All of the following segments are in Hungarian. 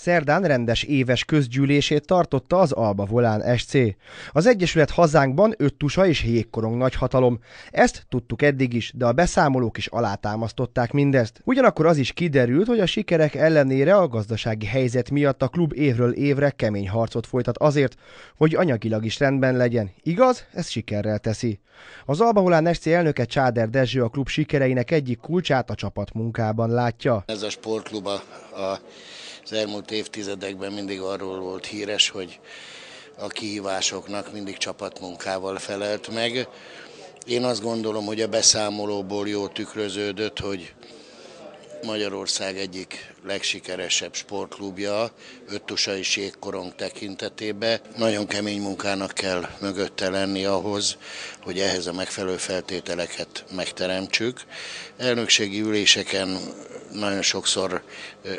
Szerdán rendes éves közgyűlését tartotta az Alba Volán SC. Az Egyesület hazánkban öt tusa és jégkorong nagyhatalom. Ezt tudtuk eddig is, de a beszámolók is alátámasztották mindezt. Ugyanakkor az is kiderült, hogy a sikerek ellenére a gazdasági helyzet miatt a klub évről évre kemény harcot folytat azért, hogy anyagilag is rendben legyen. Igaz, ez sikerrel teszi. Az Alba Volán SC elnöke Csáder Dezső a klub sikereinek egyik kulcsát a csapat munkában látja. Ez a sportklub a, a az elmúlt évtizedekben mindig arról volt híres, hogy a kihívásoknak mindig csapatmunkával felelt meg. Én azt gondolom, hogy a beszámolóból jó tükröződött, hogy Magyarország egyik legsikeresebb sportklubja, öttusai ségkorong tekintetében. Nagyon kemény munkának kell mögötte lenni ahhoz, hogy ehhez a megfelelő feltételeket megteremtsük. Elnökségi üléseken nagyon sokszor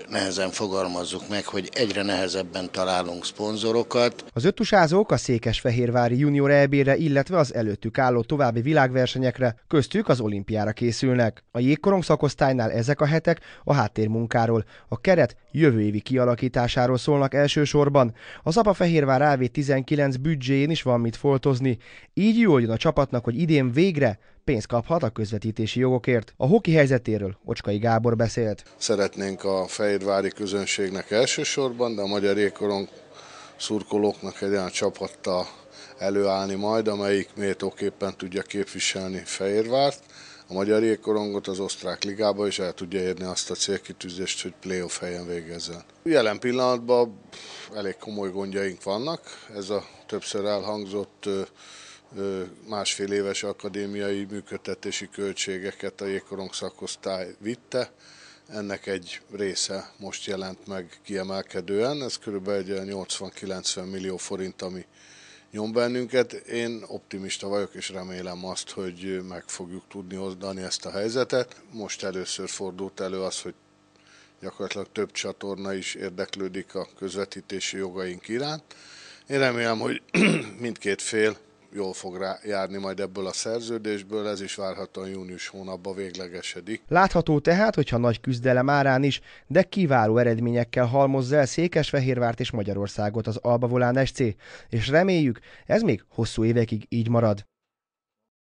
nehezen fogalmazzuk meg, hogy egyre nehezebben találunk szponzorokat. Az ötusázók a Székesfehérvári Junior EB-re, illetve az előttük álló további világversenyekre, köztük az olimpiára készülnek. A jégkorong szakosztálynál ezek a hetek a háttérmunkáról, a keret jövő évi kialakításáról szólnak elsősorban. Az APA Fehérvár AV19 büdzséjén is van mit foltozni. Így jól jön a csapatnak, hogy idén végre pénzt kaphat a közvetítési jogokért. A hoki helyzetéről Ocskai Gábor beszélt. Szeretnénk a fehérvári közönségnek elsősorban, de a magyar ékoron szurkolóknak egy olyan csapattal előállni majd, amelyik méltóképpen tudja képviselni Fehérvárt, a magyar ékorongot az osztrák ligába, és el tudja érni azt a célkitűzést, hogy playoff helyen végezzen. Jelen pillanatban elég komoly gondjaink vannak, ez a többször elhangzott másfél éves akadémiai működtetési költségeket a jégkorong szakosztály vitte. Ennek egy része most jelent meg kiemelkedően, ez körülbelül egy 80-90 millió forint, ami nyom bennünket. Én optimista vagyok, és remélem azt, hogy meg fogjuk tudni hozdani ezt a helyzetet. Most először fordult elő az, hogy gyakorlatilag több csatorna is érdeklődik a közvetítési jogaink iránt. Én remélem, hogy mindkét fél jól fog rá járni majd ebből a szerződésből, ez is várhatóan június hónapban véglegesedik. Látható tehát, hogyha nagy küzdelem árán is, de kiváló eredményekkel halmozza el Székesfehérvárt és Magyarországot az Alba Volán SC, és reméljük, ez még hosszú évekig így marad.